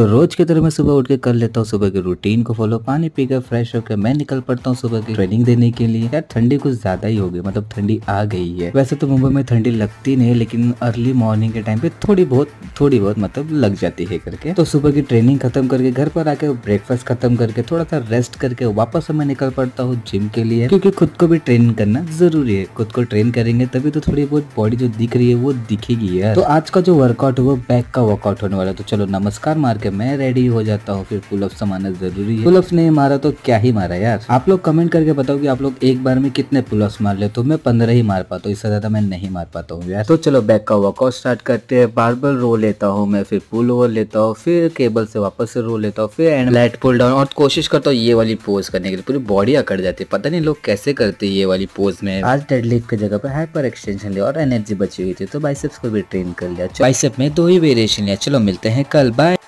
तो रोज की तरह मैं सुबह उठ के कर लेता हूँ सुबह के रूटीन को फॉलो पानी पीकर फ्रेश होकर मैं निकल पड़ता हूँ सुबह की ट्रेनिंग देने के लिए यार ठंडी कुछ ज्यादा ही होगी मतलब ठंडी आ गई है वैसे तो मुंबई में ठंडी लगती नहीं है लेकिन अर्ली मॉर्निंग के टाइम पे थोड़ी बहुत थोड़ी बहुत मतलब लग जाती है करके तो सुबह की ट्रेनिंग खत्म करके घर पर आकर ब्रेकफास्ट खत्म करके थोड़ा सा रेस्ट करके वापस मैं निकल पड़ता हूँ जिम के लिए क्योंकि खुद को भी ट्रेन करना जरूरी है खुद को ट्रेन करेंगे तभी तो थोड़ी बहुत बॉडी जो दिख रही है वो दिखेगी यार तो आज का जो वर्कआउट है वो बैक का वर्कआउट होने वाला तो चलो नमस्कार मार्केट के मैं रेडी हो जाता हूँ फिर पुलअप्स मारना जरूरी है पुलअप्स नहीं मारा तो क्या ही मारा यार आप लोग कमेंट करके बताओ कि आप लोग एक बार में कितने पुलअप्स मार ले तो मैं पंद्रह ही मार पाता हूँ इससे ज्यादा मैं नहीं मार पाता हूँ यार तो चलो बैक का वर्कआउट स्टार्ट करते हैं बार रो लेता हूँ मैं फिर पुल ओवर लेता हूँ फिर केबल से वापस से रो लेता हूँ फिर एंड लाइट पुल डाउन और कोशिश करता हूँ ये वाली पोज करने के लिए पूरी बॉडी अकड़ जाती है पता नहीं लोग कैसे करते ये वाली पोज में आज डेड डेडलिफ्ट की जगह पर हाइपर एक्सटेंशन लिया और एनर्जी बची हुई थी तो बाइसेप्स को भी ट्रेन कर लिया बाइसेप में दो ही वेरिएशन लिया चलो मिलते हैं कल बाय